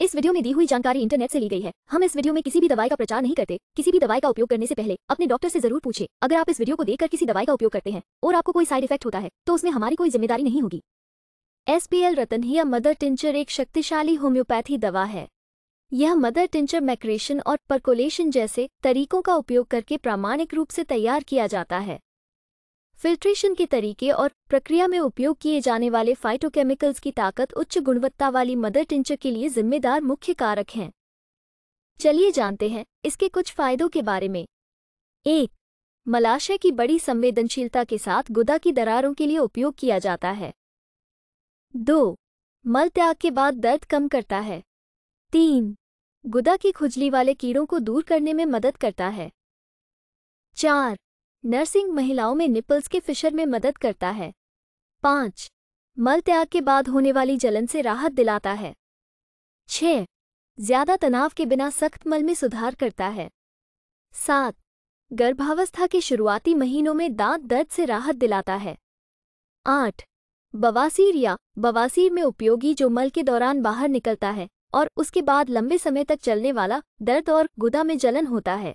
इस वीडियो में दी हुई जानकारी इंटरनेट से ली गई है हम इस वीडियो में किसी भी दवाई का प्रचार नहीं करते किसी भी दवाई का उपयोग करने से पहले अपने डॉक्टर से जरूर पूछे अगर आप इस वीडियो को देखकर किसी दवाई का उपयोग करते हैं और आपको कोई साइड इफेक्ट होता है तो उसमें हमारी कोई जिम्मेदारी नहीं होगी एसपीएल रतन ही मदर टिंचर एक शक्तिशाली होम्योपैथी दवा है यह मदर टिंचर मैक्रेशन और परकोलेशन जैसे तरीकों का उपयोग करके प्रामाणिक रूप से तैयार किया जाता है फिल्ट्रेशन के तरीके और प्रक्रिया में उपयोग किए जाने वाले फाइटोकेमिकल्स की ताकत उच्च गुणवत्ता वाली मदर टिंचर के लिए जिम्मेदार मुख्य कारक हैं चलिए जानते हैं इसके कुछ फायदों के बारे में एक मलाशय की बड़ी संवेदनशीलता के साथ गुदा की दरारों के लिए उपयोग किया जाता है दो मल त्याग के बाद दर्द कम करता है तीन गुदा की खुजली वाले कीड़ों को दूर करने में मदद करता है चार नर्सिंग महिलाओं में निपल्स के फिशर में मदद करता है पाँच मल त्याग के बाद होने वाली जलन से राहत दिलाता है छः ज्यादा तनाव के बिना सख्त मल में सुधार करता है सात गर्भावस्था के शुरुआती महीनों में दांत दर्द से राहत दिलाता है आठ बवासीर या बवासीर में उपयोगी जो मल के दौरान बाहर निकलता है और उसके बाद लंबे समय तक चलने वाला दर्द और गुदा में जलन होता है